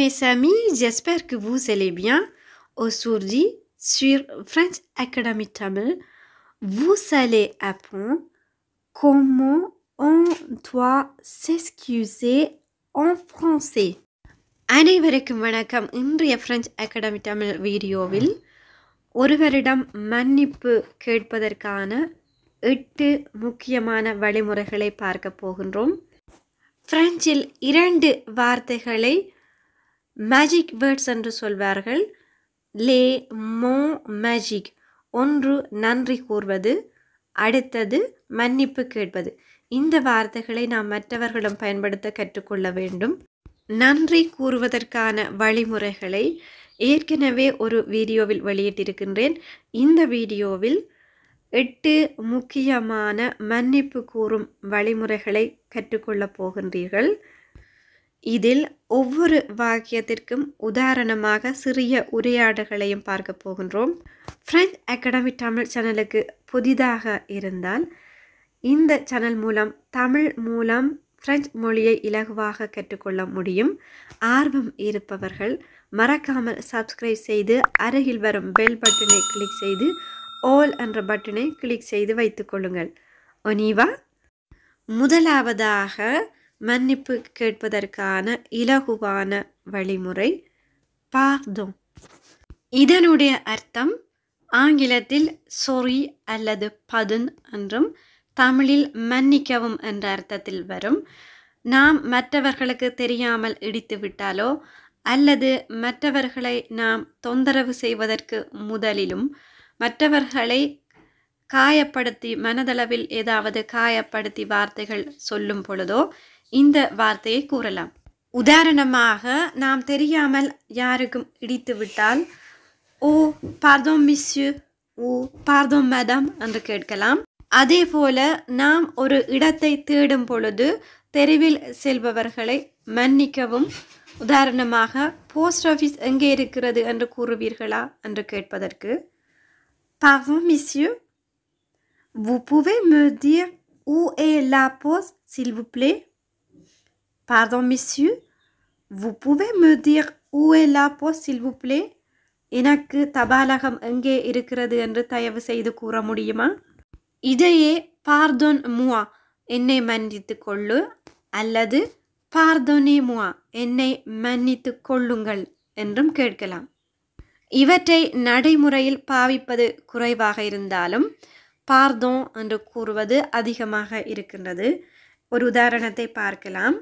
mes amis, j'espère que vous allez bien. Aujourd'hui, sur French Academy Tamil, vous allez apprendre comment on doit s'excuser en français. அனைவருக்கும் வணக்கம் இன்றைய academy Tamil வீடியோவில் ஒருவரிடம் மன்னிப்பு கேட்பதற்கான எட்டு magic words என்று சொல்வார்கள் லே மோ மேஜிக் ஒன்று நன்றி கூறுவது அடுத்தது மன்னிப்பு கேட்பது இந்த வார்த்தைகளை நாம் மற்றவர்களும் பயன்படுத்த கற்றுக்கொள்ள வேண்டும் நன்றி கூறுவதற்கான வழிமுறைகளை ஏற்கனவே ஒரு வீடியோவில் வெளியிட்டிருக்கின்றேன் இந்த வீடியோவில் எட்டு முக்கியமான மன்னிப்பு கூறும் வழிமுறைகளை கற்றுக்கொள்ளப் போகின்றீர்கள் இதில் ஒவ்வொரு வாக்கியத்திற்கும் உதாரணமாக சிறிய உரையாடல்களையும் பார்க்க போகின்றோம் ஃப்ரெஞ்ச் அகாடமி தமிழ் சேனலுக்கு புதிதாக இருந்தால் இந்த சேனல் மூலம் தமிழ் மூலம் ஃப்ரெஞ்ச் மொழியை இலகுவாக கற்றுக்கொள்ள முடியும் ஆர்வம் இருப்பவர்கள் மறக்காமல் சப்ஸ்கிரைப் செய்து அருகில் வரும் பெல் பட்டனை கிளிக் செய்து ஆல் என்ற பட்டனை கிளிக் செய்து வைத்துக்கொள்ளுங்கள் ஒனிவா முதலாவதாக மன்னிப்பு கேட்பதற்கான இலகுவான வழிமுறை பார்தோ இதனுடைய அர்த்தம் ஆங்கிலத்தில் சொறி அல்லது பதுன் என்றும் தமிழில் மன்னிக்கவும் என்ற அர்த்தத்தில் வரும் நாம் மற்றவர்களுக்கு தெரியாமல் இடித்து விட்டாலோ அல்லது மற்றவர்களை நாம் தொந்தரவு செய்வதற்கு முதலிலும் மற்றவர்களை காயப்படுத்தி மனதளவில் ஏதாவது காயப்படுத்தி வார்த்தைகள் சொல்லும் பொழுதோ இந்த வார்த்தையை கூறலாம் உதாரணமாக நாம் தெரியாமல் யாருக்கும் இடித்து விட்டால் ஓ பார்தோம் மிஸ்யு ஓ பார்தோம் மேடம் என்று கேட்கலாம் அதே போல நாம் ஒரு இடத்தை தேடும் பொழுது தெருவில் செல்பவர்களை மன்னிக்கவும் உதாரணமாக போஸ்ட் ஆஃபீஸ் எங்கே இருக்கிறது என்று கூறுவீர்களா என்று கேட்பதற்கு பார்வோம் மிஸ்யு Vous பூவே மிதிய ஊ ஏ லா போஸ் சில்வு பிளே Pardon, monsieur, vous pouvez me dire où est la poste, s'il vous plaît எனக்கு தபாலகம் எங்கே இருக்கிறது என்று தயவு செய்து கூற முடியுமா இதையே பார்தோன் முவா என்னை மன்னித்து கொள்ளு அல்லது பார்தோனே முவா என்னை மன்னித்து கொள்ளுங்கள் என்றும் கேட்கலாம் இவற்றை நடைமுறையில் பாவிப்பது குறைவாக இருந்தாலும் பார்தோன் என்று கூறுவது அதிகமாக இருக்கின்றது ஒரு உதாரணத்தை பார்க்கலாம்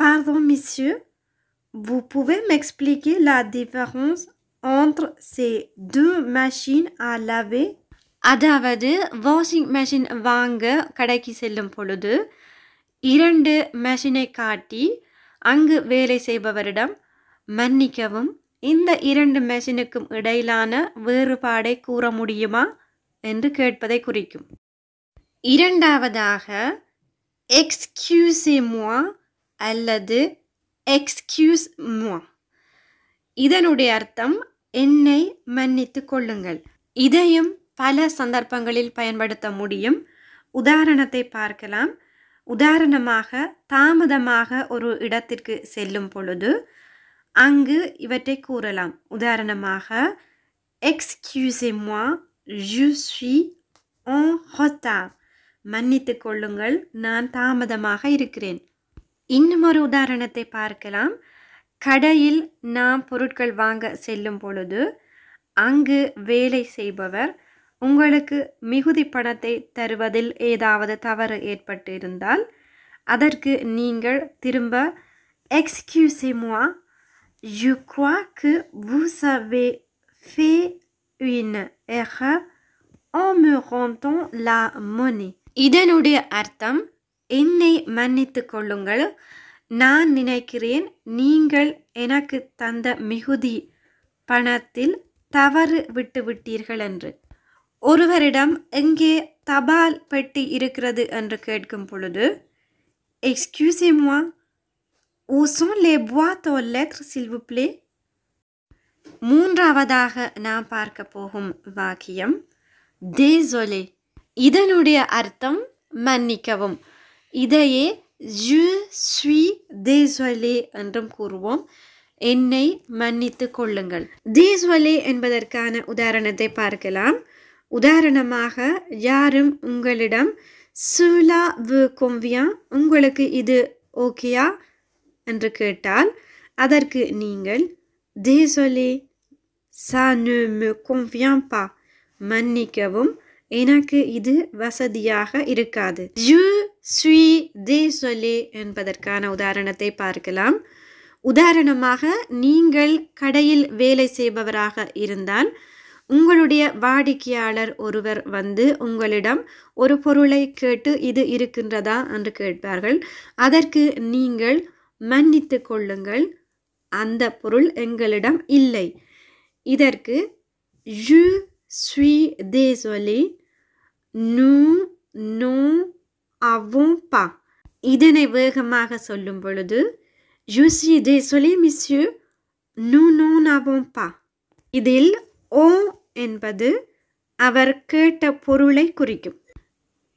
Pardon, monsieur, vous pouvez m'expliquer la différence entre ces deux machines à laver அதாவது வாஷிங் மெஷின் வாங்க கடைக்கு செல்லும் பொழுது இரண்டு மெஷினை காட்டி அங்கு வேலை செய்பவரிடம் மன்னிக்கவும் இந்த இரண்டு மெஷினுக்கும் இடையிலான வேறுபாடை கூற முடியுமா என்று கேட்பதை குறிக்கும் இரண்டாவதாக எக்ஸ்கியூசிமா அல்லது எக்ஸ்கியூஸ் மோ இதனுடைய அர்த்தம் என்னை மன்னித்து கொள்ளுங்கள் இதையும் பல சந்தர்ப்பங்களில் பயன்படுத்த முடியும் உதாரணத்தை பார்க்கலாம் உதாரணமாக தாமதமாக ஒரு இடத்திற்கு செல்லும் பொழுது அங்கு இவற்றை கூறலாம் உதாரணமாக எக்ஸ்கியூசேம்மா ஜு ஓ ஆன் ஹொத்தா மன்னித்து கொள்ளுங்கள் நான் தாமதமாக இருக்கிறேன் இன்னும் ஒரு உதாரணத்தை பார்க்கலாம் கடையில் நாம் பொருட்கள் வாங்க செல்லும் பொழுது அங்கு வேலை செய்பவர் உங்களுக்கு மிகுதி பணத்தை தருவதில் ஏதாவது தவறு ஏற்பட்டிருந்தால் அதற்கு நீங்கள் திரும்ப எக்ஸ்கியூசிமோ யுக்வாக்கு குவா வூசவே ஃபே une ஓ மியூ ஹோம் தோ லா மொனி இதனுடைய அர்த்தம் என்னை மன்னித்து கொள்ளுங்கள் நான் நினைக்கிறேன் நீங்கள் எனக்கு தந்த மிகுதி பணத்தில் தவறு விட்டுவிட்டீர்கள் என்று ஒருவரிடம் எங்கே தபால் பெட்டி இருக்கிறது என்று கேட்கும் பொழுது எக்ஸ்கியூசிம்மா ஊசும் லே புவாத்தோ சில்வுப்ளே மூன்றாவதாக நான் பார்க்க போகும் வாக்கியம் தேசொலே இதனுடைய அர்த்தம் மன்னிக்கவும் இதையே ஜு ஸ்வி தேஸ்வலே என்றும் கூறுவோம் என்னை மன்னித்து கொள்ளுங்கள் தேஸ்வலே என்பதற்கான உதாரணத்தை பார்க்கலாம் உதாரணமாக யாரும் உங்களிடம் சுலா வு கொம்வியா உங்களுக்கு இது ஓகேயா என்று கேட்டால் அதற்கு நீங்கள் தேசொலே சா நு மு பா மன்னிக்கவும் எனக்கு இது வசதியாக இருக்காது ஜு என்பதற்கான உதாரணத்தை பார்க்கலாம் உதாரணமாக நீங்கள் கடையில் வேலை செய்பவராக இருந்தால் உங்களுடைய வாடிக்கையாளர் ஒருவர் வந்து உங்களிடம் ஒரு பொருளை கேட்டு இது இருக்கின்றதா என்று கேட்பார்கள் அதற்கு நீங்கள் மன்னித்து கொள்ளுங்கள் அந்த பொருள் எங்களிடம் இல்லை இதற்கு ஜு ஸ்வி தேசொலி Nous n'avons avons pas. Je suis désolé, monsieur. Nous non n'avons pas. Idéle, on n'est pas de. Avoir que pour curriculum.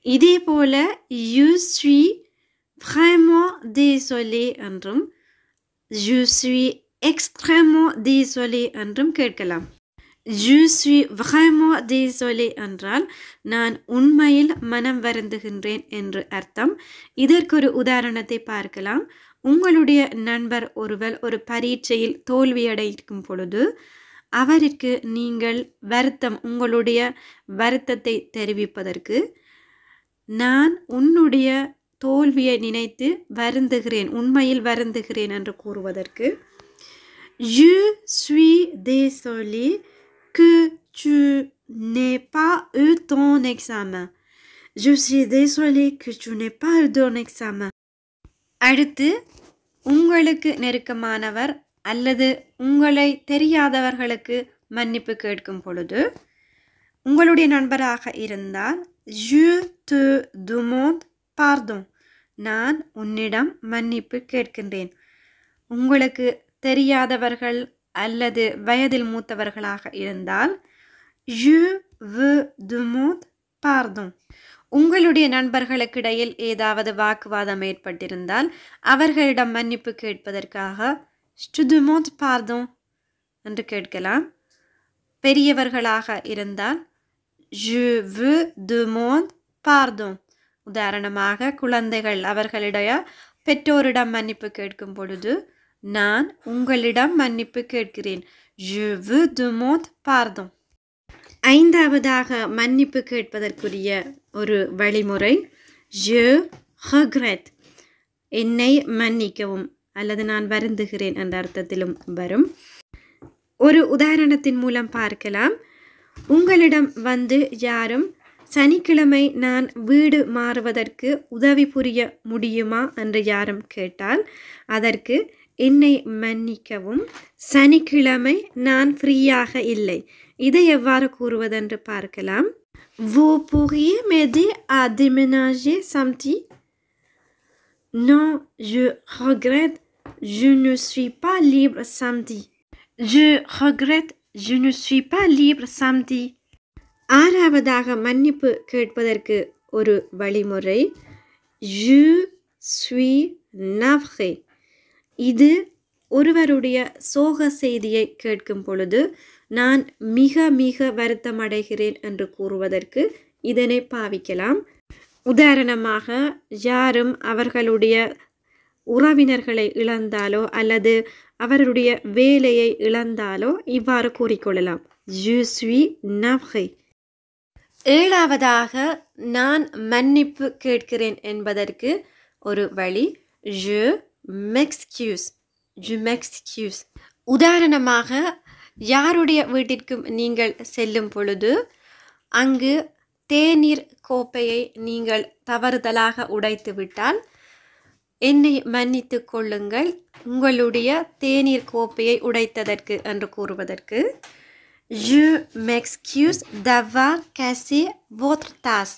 Idé pour la. Je suis vraiment désolé, Andrum. Je suis extrêmement désolé, Andrum, Kerkala. suis vraiment désolé என்றால் நான் உண்மையில் மனம் வருந்துகின்றேன் என்று அர்த்தம் இதற்கு ஒரு உதாரணத்தை பார்க்கலாம் உங்களுடைய நண்பர் ஒருவர் ஒரு பரீட்சையில் தோல்வியடைக்கும் பொழுது அவருக்கு நீங்கள் வருத்தம் உங்களுடைய வருத்தத்தை தெரிவிப்பதற்கு நான் உன்னுடைய தோல்வியை நினைத்து வருந்துகிறேன் உண்மையில் வருந்துகிறேன் என்று கூறுவதற்கு ஜு suis தேசோலி que tu n'aies pas eu ton examen. Je suis désolée que tu n'aies pas eu ton examen. அடுத்து உங்களுக்கு நெருக்கமானவர் அல்லது உங்களை தெரியாதவர்களுக்கு மன்னிப்பு கேட்கும் பொழுது உங்களுடைய நண்பராக இருந்தால் ஜு டு துமோந்த் பார்தோம் நான் உன்னிடம் மன்னிப்பு கேட்கின்றேன் உங்களுக்கு தெரியாதவர்கள் அல்லது வயதில் மூத்தவர்களாக இருந்தால் ஜு வு துமோத் உங்களுடைய நண்பர்களுக்கிடையில் ஏதாவது வாக்குவாதம் ஏற்பட்டிருந்தால் அவர்களிடம் மன்னிப்பு கேட்பதற்காக ஸ்டுதுமோத் பார்தோன் என்று கேட்கலாம் பெரியவர்களாக இருந்தால் ஜு துமோத் உதாரணமாக குழந்தைகள் அவர்களுடைய பெற்றோரிடம் மன்னிப்பு கேட்கும் பொழுது நான் உங்களிடம் மன்னிப்பு கேட்கிறேன் je veux demande pardon ஐந்தாவதாக மன்னிப்பு கேட்பதற்குரிய ஒரு வழிமுறை je ஹக்ரத் என்னை மன்னிக்கவும் அல்லது நான் வருந்துகிறேன் என்ற அர்த்தத்திலும் வரும் ஒரு உதாரணத்தின் மூலம் பார்க்கலாம் உங்களிடம் வந்து யாரும் சனிக்கிழமை நான் வீடு மாறுவதற்கு உதவி புரிய முடியுமா என்று யாரும் கேட்டால் அதற்கு என்னை மன்னிக்கவும் சனிக்கிழமை நான் ஃப்ரீயாக இல்லை இதை எவ்வாறு கூறுவதென்று பார்க்கலாம் Vous pourriez m'aider à déménager samedi? Non, je regrette, je ne suis pas libre samedi. Je regrette, je ne suis pas libre samedi. ஆறாவதாக மன்னிப்பு கேட்பதற்கு ஒரு வழிமுறை Je suis navré. இது ஒருவருடைய சோக செய்தியை கேட்கும் பொழுது நான் மிக மிக வருத்தம் அடைகிறேன் என்று கூறுவதற்கு இதனை பாவிக்கலாம் உதாரணமாக யாரும் அவர்களுடைய உறவினர்களை இழந்தாலோ அல்லது அவருடைய வேலையை இழந்தாலோ இவ்வாறு கூறிக்கொள்ளலாம் ஜூஸ்வி நவ்கை ஏழாவதாக நான் மன்னிப்பு கேட்கிறேன் என்பதற்கு ஒரு வழி ஜு மெக்ஸ்கியூஸ் ஜு மெக்ஸ்கியூஸ் உதாரணமாக யாருடைய வீட்டிற்கும் நீங்கள் செல்லும் பொழுது அங்கு தேநீர் கோப்பையை நீங்கள் தவறுதலாக உடைத்து விட்டால் என்னை மன்னித்து கொள்ளுங்கள் உங்களுடைய தேநீர் கோப்பையை உடைத்ததற்கு என்று கூறுவதற்கு ஜு மெக்ஸ்கியூஸ் தவா கேசி வோத்தாஸ்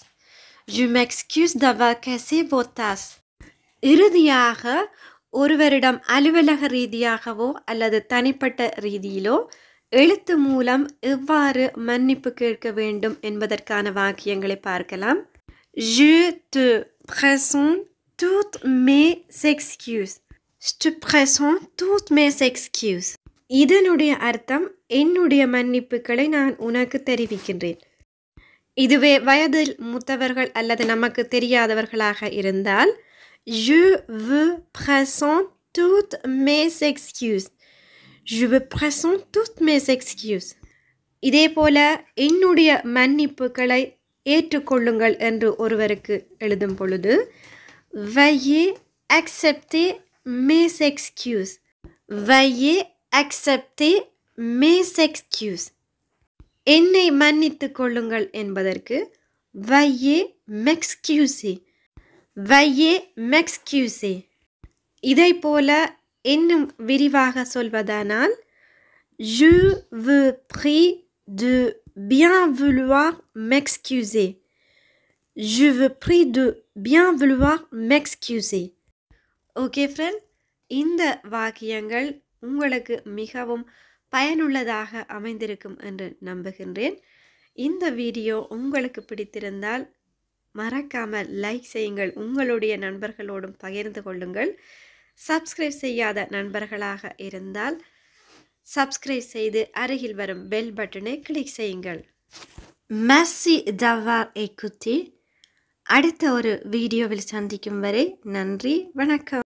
ஜு மெக்ஸ்கியூஸ் தவா கேசி வோத்தாஸ் இறுதியாக ஒருவரிடம் அலுவலக ரீதியாகவோ அல்லது தனிப்பட்ட ரீதியிலோ எழுத்து மூலம் எவ்வாறு மன்னிப்பு கேட்க வேண்டும் என்பதற்கான வாக்கியங்களை பார்க்கலாம் Je te présente toutes mes excuses. Je te présente toutes mes excuses. இதனுடைய அர்த்தம் என்னுடைய மன்னிப்புகளை நான் உனக்கு தெரிவிக்கின்றேன் இதுவே வயதில் மூத்தவர்கள் அல்லது நமக்கு தெரியாதவர்களாக இருந்தால் Je veux présenter toutes mes excuses. Je veux présenter toutes mes excuses. Il est poli. Ennuis à Et les en verre. de. Va accepter mes excuses. Va accepter mes excuses. Ennemi manipuler collonges en baderque. Va m'excuser. வையே மெக்ஸ்கியூசே இதை போல இன்னும் விரிவாக சொல்வதானால் Je வு prie டு bien vouloir m'excuser. Je veux prie de bien vouloir m'excuser. Okay friend இந்த வாக்கியங்கள் உங்களுக்கு மிகவும் பயனுள்ளதாக அமைந்திருக்கும் என்று நம்புகின்றேன் இந்த வீடியோ உங்களுக்கு பிடித்திருந்தால் மறக்காமல் லைக் செய்யுங்கள் உங்களுடைய நண்பர்களோடும் பகிர்ந்து கொள்ளுங்கள் சப்ஸ்கிரைப் செய்யாத நண்பர்களாக இருந்தால் சப்ஸ்கிரைப் செய்து அருகில் வரும் பெல் பட்டனை கிளிக் செய்யுங்கள் மெஸ்ஸி தவார் குத்தி அடுத்த ஒரு வீடியோவில் சந்திக்கும் வரை நன்றி வணக்கம்